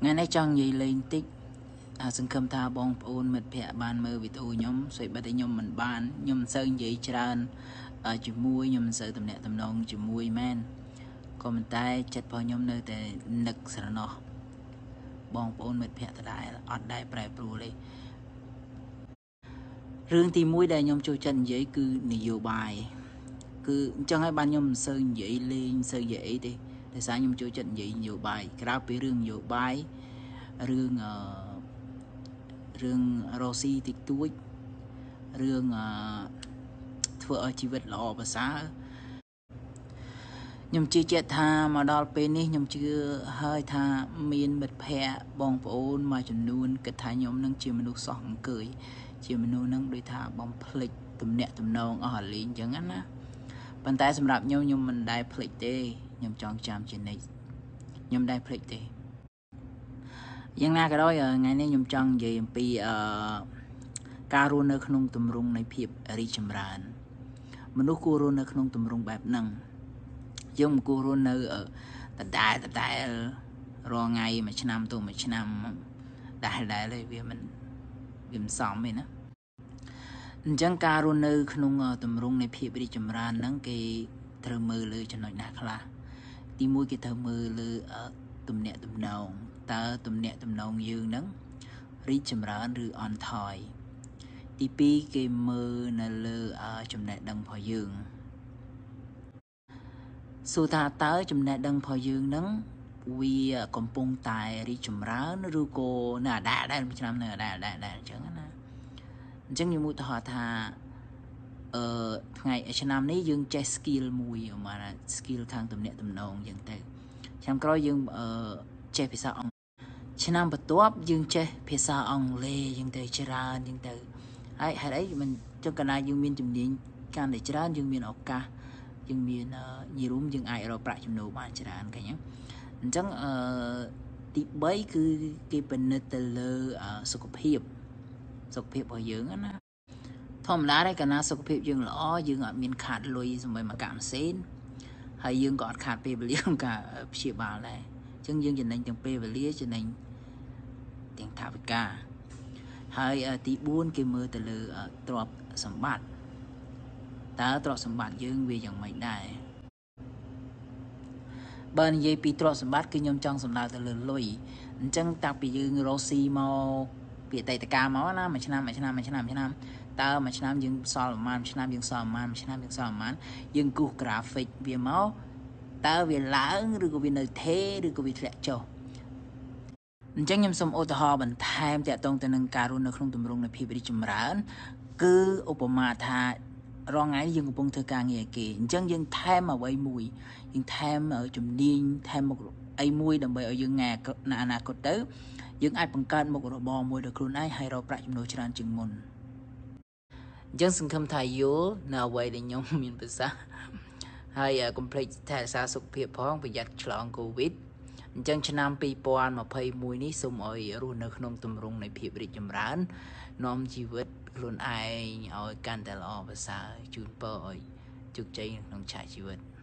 ថ្ងៃនេះចង់និយាយលេងតិចអាសង្ឃឹមថាបងប្អូនមិត្តភ័ក្តិបានមើលវីដេអូខ្ញុំស្វ័យបិទឲ្យខ្ញុំមិនបានខ្ញុំមិនសូវនិយាយច្រើនជាមួយខ្ញុំមិនសូវតំណាក់តំណងជាមួយមែនក៏ប៉ុន្តែ ចិត្តរបស់ខ្ញុំនៅតែនឹកស្រណោះបងប្អូនមិត្តភ័ក្តិដដែលអត់ដែលប្រែប្រួលទេរឿងទី1ដែលខ្ញុំចូលចិត្តនិយាយគឺនយោបាយគឺអញ្ចឹងហើយបានខ្ញុំមិនសូវនិយាយលេងមិនសូវនិយាយអីទេដោយសារខ្ញុំចូលចិត្តនិយាយនយោបាយក្រៅពីរឿងនយោបាយរឿងអឺរឿងរ៉ូស៊ីតិចតួចរឿងអឺធ្វើឲ្យជីវិតល្អប្រសើរខ្ញុំជឿជាក់ថាមកដល់ពេលនេះខ្ញុំជឿហើយថាមានមិត្តភ័ក្តិបងប្អូនមួយចំនួនគិតថាខ្ញុំនឹងជាមនុស្សសោះអង្គើយជាមនុស្សនឹងដូចថាបំភ្លេចទំនាក់ទំនងអស់រលីងអញ្ចឹងណាប៉ុន្តែសម្រាប់ខ្ញុំខ្ញុំមិនដែលភ្លេចទេខ្ញុំចងចាំជានិច្ចខ្ញុំដែរភ្លេចទេយ៉ាងណាក៏ដោយថ្ងៃនេះខ្ញុំចង់និយាយអំពីអឺការរស់នៅក្នុងទម្រង់នៃភាពរីកចម្រើន មនុស្សគួររស់នៅក្នុងទម្រង់បែបហ្នឹងយើងមិនគួររស់នៅដដែលដដែលរងថ្ងៃមួយឆ្នាំទៅមួយឆ្នាំដែលដែលទេវាមិនវាមិនសមទេណាអញ្ចឹងការរស់នៅ ក្នុងទម្រង់នៃភាពរីកចម្រើនហ្នឹងគេត្រូវមើលលើចំណុចណាខ្លះទី1គេត្រូវមើលលើទំនាក់ទំនងតើទំនាក់ទំនងយើងនឹងរីកចម្រើនឬអន់ថយទី2គេមើលនៅលើចំណេះដឹងរបស់យើងសួរថាតើចំណេះដឹងរបស់យើងនឹងវាកំពុងតែរីកចម្រើនឬក៏នៅអដែលដែលឆ្នាំនៅអដែលដែលអញ្ចឹងណាអញ្ចឹងខ្ញុំឧទាហរណ៍ថាអឺថ្ងៃឆ្នាំនេះយើង ចេះ skill មួយមកថា skill ខាងទំនាក់ទំនងអញ្ចឹងទៅឆ្នាំក្រោយយើងអឺចេះភាសាអង់គ្លេសឆ្នាំបន្ទាប់យើងចេះភាសាអង់គ្លេសអញ្ចឹងទៅ ច្រើនអញ្ចឹងទៅហើយហេតុអីមិនចុះកណ្ដាលយើងមានជំនាញកាន់តែច្រើន យើងមានឱកាសយើងមានញីរុំយើង អាចរកប្រាក់ចំណូលបានច្រើនឃើញអញ្ចឹងអឺទី3គឺគេពិនិត្យទៅលើសុខភាពសុខភាពរបស់យើងណាធម្មតាឯកណាសុខភាពយើងល្អយើងអត់មានខាតលុយសម្រាប់មកកម្មសេនហើយយើងក៏អត់ខាតពេលវេលាក្នុងការព្យាបាលដែរអញ្ចឹងយើងចំណេញទាំងពេលវេលាចំណេញទាំងថវិកា ហើយទី4គេមើលទៅលើទ្រព្យសម្បត្តិតើទ្រព្យសម្បត្តិយើងវាយ៉ាងម៉េចដែរបើនិយាយពីទ្រព្យសម្បត្តិគឺខ្ញុំចង់សំដៅទៅលើលុយអញ្ចឹងតាំងពីយើងរស់ស៊ីមកពីអតីតកាលមកណាមួយឆ្នាំមួយឆ្នាំមួយឆ្នាំមួយឆ្នាំតើមួយឆ្នាំយើងសល់ប្រហែលមួយឆ្នាំយើងសល់ប្រហែលមួយឆ្នាំយើងសល់ប្រហែលយើងគូស graphic វាមកតើវាឡើងឬក៏វានៅទេឬក៏វាធ្លាក់ចុះអញ្ចឹងខ្ញុំសូមឧទាហរណ៍បន្ថែមទាក់ទងទៅនឹងការរស់នៅក្នុងទម្រង់នៃភាពរីកចម្រើនគឺឧបមាថារងថ្ងៃយើងកំពុងធ្វើការងារគេអញ្ចឹងយើងថែមអ្វីមួយយើងថែមជំនាញថែមមុខអីមួយដើម្បីឲ្យយើងថ្ងៃអនាគតទៅយើងអាចបង្កើតមុខរបរមួយដល់ខ្លួនឯងហើយរកប្រាក់ចំណូលច្រើនជាងមុន។អញ្ចឹងសង្ឃឹមថាយល់នៅអ្វីដែលខ្ញុំមានប្រសាសន៍ហើយកុំភ្លេចថែរក្សាសុខភាពផងប្រយ័ត្នឆ្លងកូវីដអញ្ចឹងឆ្នាំ2021នេះសូមឲ្យរស់នៅក្នុងទម្រង់នៃភាពរីកចម្រើននាំជីវិតខ្លួនឯងឲ្យកាន់តែល្អប្រសើរជូនពរឲ្យជោគជ័យក្នុងឆាកជីវិត។